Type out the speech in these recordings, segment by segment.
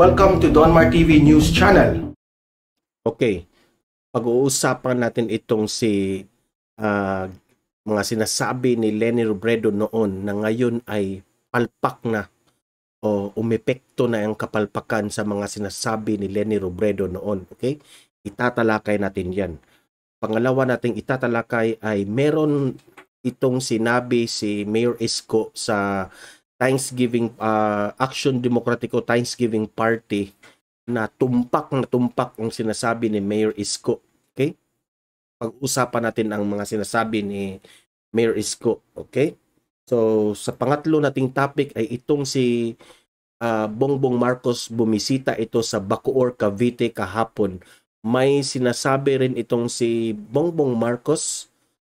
Welcome to Donmar TV News Channel. Okay. Pag-uusapan natin itong si uh, mga sinasabi ni Lenny Robredo noon na ngayon ay palpak na o umepekto na ang kapalpakan sa mga sinasabi ni Lenny Robredo noon. Okay? Itatalakay natin yan. Pangalawa nating itatalakay ay meron itong sinabi si Mayor Isko sa Thanksgiving uh, Action Demokratiko Thanksgiving Party na tumpak na tumpak ang sinasabi ni Mayor Isko. Okay? Pag-usapan natin ang mga sinasabi ni Mayor Isko. Okay? So, sa pangatlo nating topic ay itong si uh, Bongbong Marcos bumisita ito sa Bacoor, Cavite kahapon. May sinasabi rin itong si Bongbong Marcos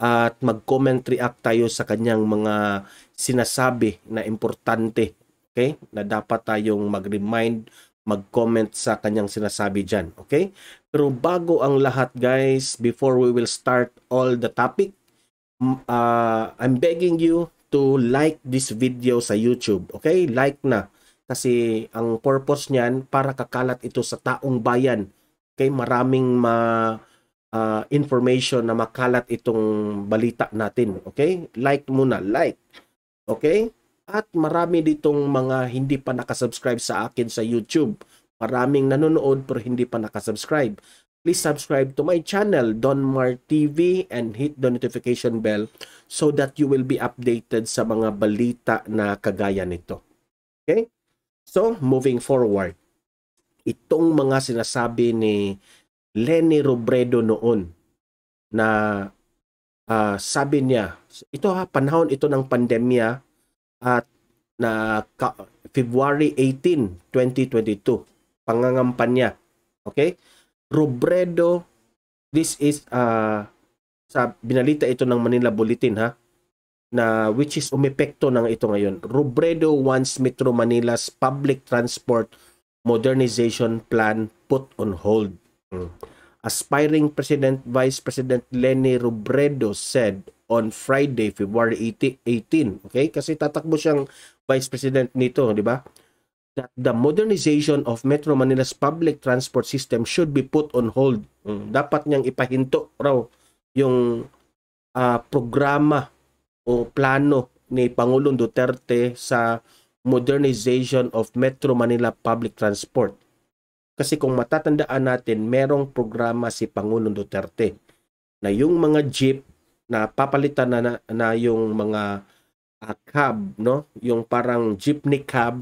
at mag-comment react tayo sa kanyang mga sinasabi na importante. Okay? Na dapat tayong mag-remind, mag-comment sa kanyang sinasabi diyan, Okay? Pero bago ang lahat guys, before we will start all the topic, uh, I'm begging you to like this video sa YouTube. Okay? Like na. Kasi ang purpose niyan, para kakalat ito sa taong bayan. Okay? Maraming ma uh, information na makalat itong balita natin. Okay? Like muna. Like. Okay? At marami ditong mga hindi pa nakasubscribe sa akin sa YouTube. Maraming nanonood pero hindi pa nakasubscribe. Please subscribe to my channel, Donmar TV, and hit the notification bell so that you will be updated sa mga balita na kagaya nito. Okay? So, moving forward. Itong mga sinasabi ni Lenny Robredo noon na uh, sabi niya, ito ha, panahon ito ng pandemya at na ka, February 18, 2022, pangangampanya. Okay? Robredo, this is uh, sa binalita ito ng Manila Bulletin ha na which is umepekto ng ito ngayon. Robredo wants Metro Manila's public transport modernization plan put on hold. Mm aspiring President Vice President Leni Robredo said on Friday, February 18, okay? Kasi tatakbo siyang Vice President nito, di ba? That the modernization of Metro Manila's public transport system should be put on hold. Hmm. Dapat niyang ipahinto raw yung uh, programa o plano ni Pangulong Duterte sa modernization of Metro Manila public transport. Kasi kung matatandaan natin, merong programa si Pangulong Duterte na yung mga jeep na papalitan na, na, na yung mga uh, cab, no? Yung parang jeepney cab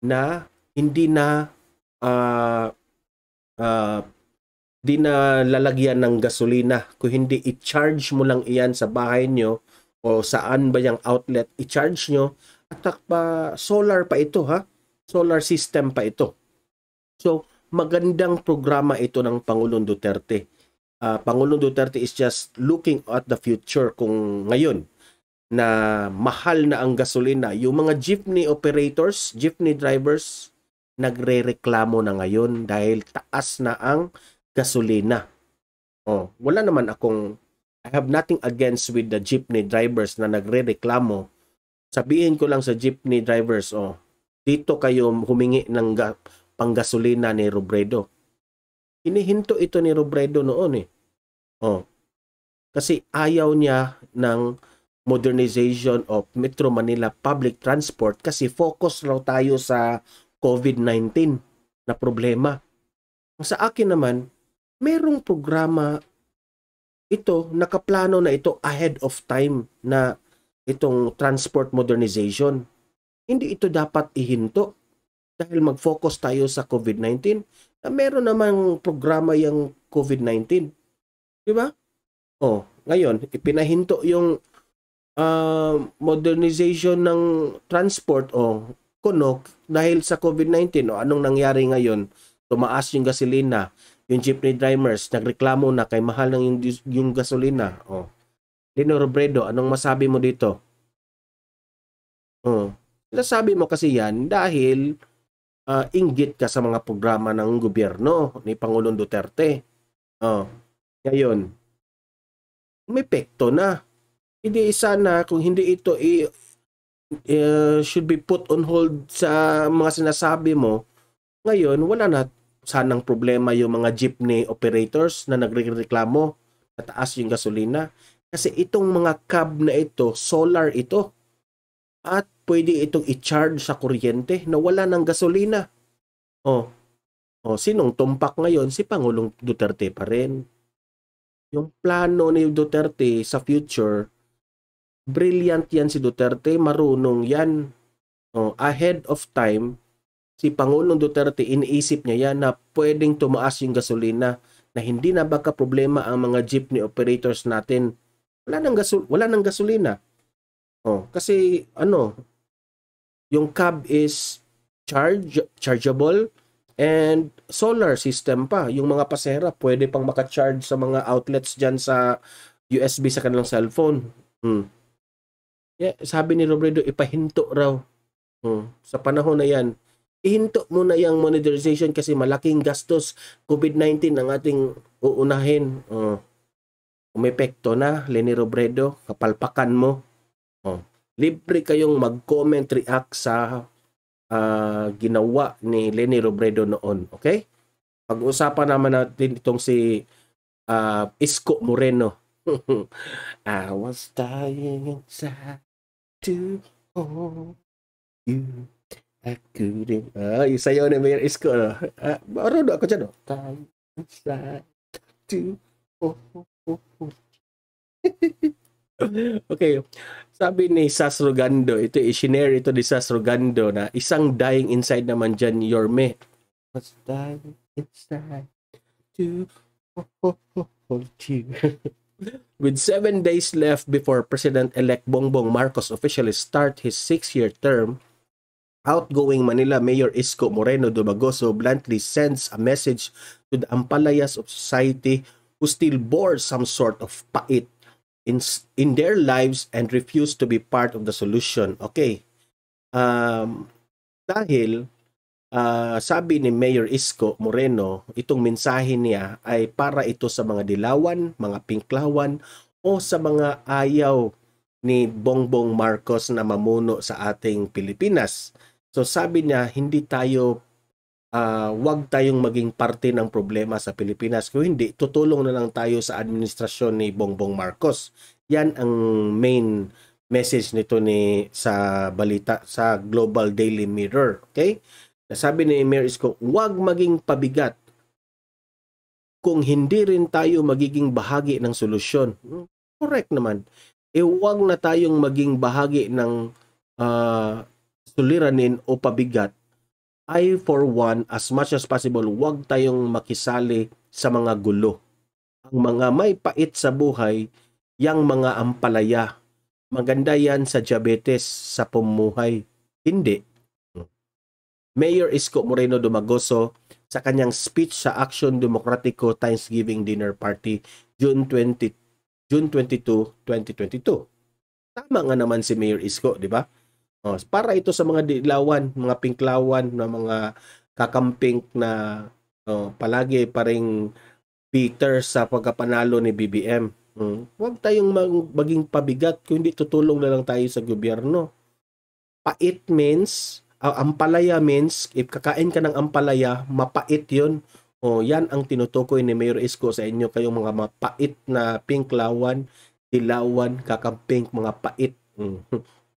na hindi na uh, uh, di na lalagyan ng gasolina. Kung hindi i-charge mo lang iyan sa bahay nyo o saan ba yung outlet, i-charge nyo. At pa, solar pa ito ha. Solar system pa ito. So, magandang programa ito ng Pangulong Duterte. Uh, Pangulong Duterte is just looking at the future kung ngayon na mahal na ang gasolina. Yung mga jeepney operators, jeepney drivers, nagrereklamo na ngayon dahil taas na ang gasolina. Oh, wala naman akong I have nothing against with the jeepney drivers na nagrereklamo. Sabihin ko lang sa jeepney drivers, oh, dito kayo humingi ng panggasolina ni Robredo. Hinihinto ito ni Robredo noon eh. Oh. Kasi ayaw niya ng modernization of Metro Manila public transport kasi focus raw tayo sa COVID-19 na problema. Sa akin naman, merong programa ito, nakaplano na ito ahead of time na itong transport modernization. Hindi ito dapat ihinto dahil mag-focus tayo sa COVID-19 na meron namang programa yung COVID-19. Di ba? Oh, ngayon, ipinahinto yung uh, modernization ng transport o oh, kunok dahil sa COVID-19. O anong nangyari ngayon? Tumaas yung gasolina. Yung jeepney drivers nagreklamo na kay mahal ng yung, yung gasolina. O. Oh. Lino Robredo, anong masabi mo dito? Oh. Nasabi mo kasi yan dahil uh, inggit ka sa mga programa ng gobyerno ni Pangulong Duterte. Oh, ngayon, may pekto na. Hindi sana kung hindi ito i, uh, should be put on hold sa mga sinasabi mo, ngayon wala na sanang problema yung mga jeepney operators na nagreklamo na taas yung gasolina. Kasi itong mga cab na ito, solar ito at pwede itong i-charge sa kuryente na wala ng gasolina. Oh. Oh, sinong tumpak ngayon? Si Pangulong Duterte pa rin. Yung plano ni Duterte sa future, brilliant yan si Duterte, marunong yan. Oh, ahead of time, si Pangulong Duterte iniisip niya yan na pwedeng tumaas yung gasolina na hindi na baka problema ang mga jeepney operators natin. Wala nang, gasol wala nang gasolina. Oh, kasi ano, yung cab is charge chargeable and solar system pa. Yung mga pasera pwede pang maka-charge sa mga outlets diyan sa USB sa kanilang cellphone. Hmm. Yeah, sabi ni Robredo ipahinto raw. Hmm. Sa panahon na 'yan, ihinto muna yung monetization kasi malaking gastos COVID-19 ang ating uunahin. Oh. umepekto na, Lenny Robredo, kapalpakan mo. Oh. Libre kayong mag-comment, react sa uh, ginawa ni Lenny Robredo noon. Okay? Pag-usapan naman natin itong si uh, Isko Moreno. I was dying inside to hold you. I couldn't. Ah, yung sayo na may Isko. Ano? Ah, marunod ako dyan. Oh. Dying inside to hold you. okay. Sabi ni Sasrogando, Rogando, ito isinare ito ni Sasrogando na isang dying inside naman dyan, me. What's dying inside to hold you? With seven days left before President-elect Bongbong Marcos officially start his six-year term, outgoing Manila Mayor Isko Moreno Dumagoso bluntly sends a message to the ampalayas of society who still bore some sort of pait in, in their lives and refuse to be part of the solution. Okay. Um, dahil uh, sabi ni Mayor Isko Moreno, itong mensahe niya ay para ito sa mga dilawan, mga pinklawan o sa mga ayaw ni Bongbong Marcos na mamuno sa ating Pilipinas. So sabi niya, hindi tayo uh, ah, wag tayong maging parte ng problema sa Pilipinas. Kung hindi, tutulong na lang tayo sa administrasyon ni Bongbong Marcos. Yan ang main message nito ni sa balita sa Global Daily Mirror, okay? Nasabi ni Mayor Isko, wag maging pabigat kung hindi rin tayo magiging bahagi ng solusyon." Hmm, correct naman. E eh, wag na tayong maging bahagi ng uh, suliranin o pabigat I for one, as much as possible, huwag tayong makisali sa mga gulo. Ang mga may pait sa buhay, yang mga ampalaya. Maganda yan sa diabetes, sa pumuhay. Hindi. Mayor Isko Moreno Dumagoso sa kanyang speech sa Action Demokratiko Thanksgiving Dinner Party June 20 June 22, 2022. Tama nga naman si Mayor Isko, di ba? Oh, para ito sa mga dilawan, mga pinklawan, na mga kakamping na oh, palagi pa ring Peter sa pagkapanalo ni BBM. Hmm. Huwag tayong maging pabigat kundi tutulong na lang tayo sa gobyerno. Pait means, uh, ampalaya means, if kakain ka ng ampalaya, mapait yun. O, oh, yan ang tinutukoy ni Mayor Isko sa inyo, kayong mga mapait na pinklawan, dilawan, kakampink, mga pait. Hmm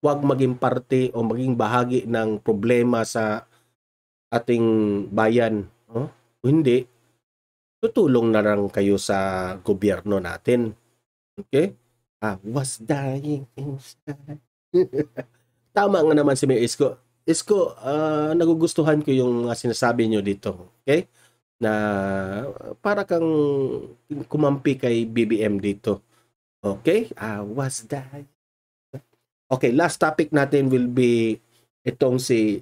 huwag maging parte o maging bahagi ng problema sa ating bayan. No? Hindi. Tutulong na lang kayo sa gobyerno natin. Okay? Ah, was dying inside. Tama nga naman si Mayor Isko. Isko, uh, nagugustuhan ko yung sinasabi nyo dito. Okay? Na para kang kumampi kay BBM dito. Okay? I was dying Okay, last topic natin will be itong si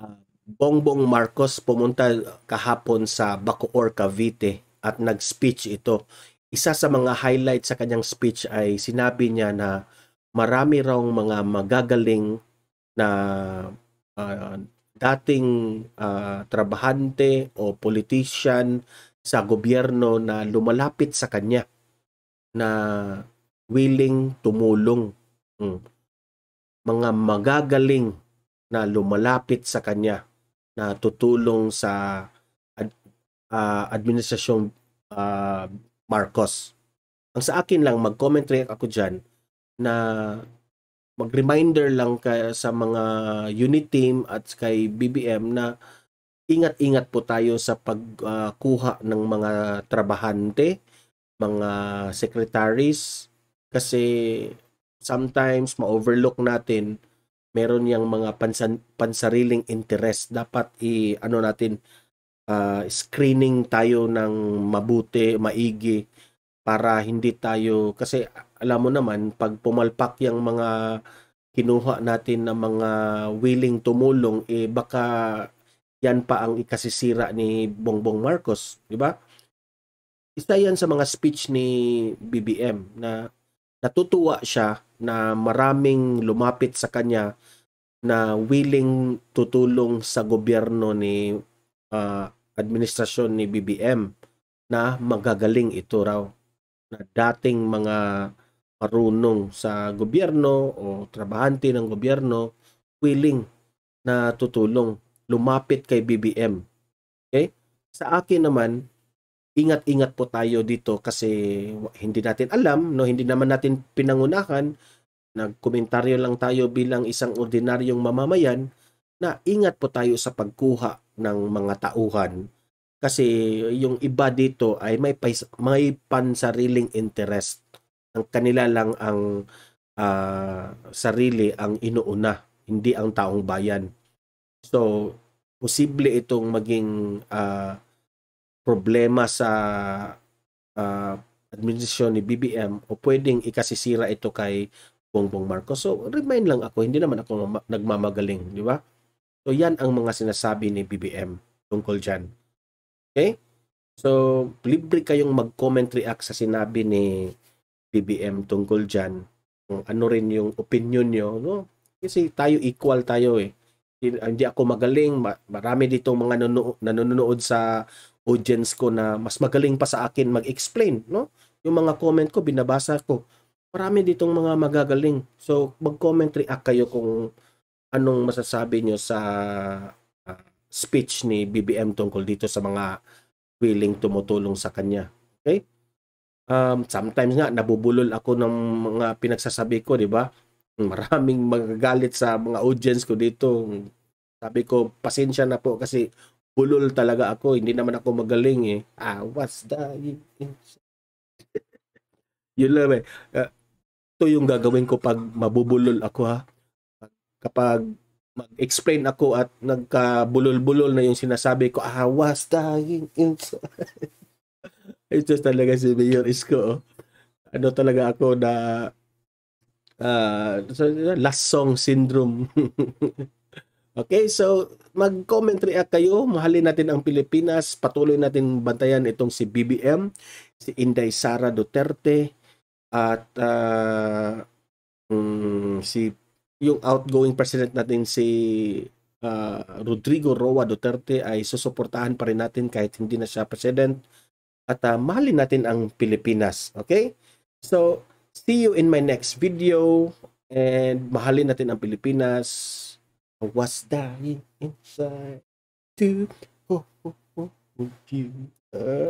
uh, Bongbong Marcos pumunta kahapon sa Bacoor, Cavite at nag-speech ito. Isa sa mga highlight sa kanyang speech ay sinabi niya na marami raw mga magagaling na uh, dating uh, trabahante o politician sa gobyerno na lumalapit sa kanya na willing tumulong Hmm. Mga magagaling na lumalapit sa kanya na tutulong sa ad, uh, administrasyong uh, Marcos. Ang sa akin lang, mag-comment ako dyan na mag-reminder lang kay, sa mga unit team at kay BBM na ingat-ingat po tayo sa pagkuha ah, uh, ng mga trabahante, mga secretaries kasi sometimes ma-overlook natin meron yang mga pansan, pansariling interest dapat i ano natin uh, screening tayo ng mabuti maigi para hindi tayo kasi alam mo naman pag pumalpak yung mga kinuha natin ng mga willing tumulong eh baka yan pa ang ikasisira ni Bongbong Marcos di ba isa yan sa mga speech ni BBM na natutuwa siya na maraming lumapit sa kanya na willing tutulong sa gobyerno ni uh, administrasyon ni BBM na magagaling ito raw na dating mga marunong sa gobyerno o trabahante ng gobyerno willing na tutulong lumapit kay BBM. Okay? Sa akin naman, ingat-ingat po tayo dito kasi hindi natin alam, no? hindi naman natin pinangunahan. Nagkomentaryo lang tayo bilang isang ordinaryong mamamayan na ingat po tayo sa pagkuha ng mga tauhan kasi yung iba dito ay may may pansariling interest. Ang kanila lang ang uh, sarili ang inuuna, hindi ang taong bayan. So, posible itong maging uh, problema sa uh, administrasyon ni BBM o pwedeng ikasisira ito kay Bongbong Marcos. So, remind lang ako, hindi naman ako nagmamagaling, di ba? So, yan ang mga sinasabi ni BBM tungkol dyan. Okay? So, libre kayong mag-comment react sa sinabi ni BBM tungkol dyan. Kung ano rin yung opinion nyo, no? Kasi tayo equal tayo eh. Hindi ako magaling, marami dito mga nanonood sa audience ko na mas magaling pa sa akin mag-explain, no? Yung mga comment ko, binabasa ko. Marami ditong mga magagaling. So, mag-comment react kayo kung anong masasabi nyo sa uh, speech ni BBM tungkol dito sa mga willing tumutulong sa kanya. Okay? Um, sometimes nga, nabubulol ako ng mga pinagsasabi ko, di ba? Maraming magagalit sa mga audience ko dito. Sabi ko, pasensya na po kasi bulol talaga ako. Hindi naman ako magaling eh. Ah, what's the... Yun lang eh. Uh, ito yung gagawin ko pag mabubulol ako ha. Kapag mag-explain ako at nagkabulol-bulol na yung sinasabi ko, ah, what's the... Ito talaga si Mayor Isko. Oh. Ano talaga ako na uh, last song syndrome. Okay, so mag-comment react kayo. Mahalin natin ang Pilipinas. Patuloy natin bantayan itong si BBM, si Inday Sara Duterte, at uh, um, si yung outgoing president natin si uh, Rodrigo Roa Duterte ay susuportahan pa rin natin kahit hindi na siya president at uh, mahalin natin ang Pilipinas. Okay? So, see you in my next video and mahalin natin ang Pilipinas. I was dying inside to Oh, oh, oh, with you. Uh.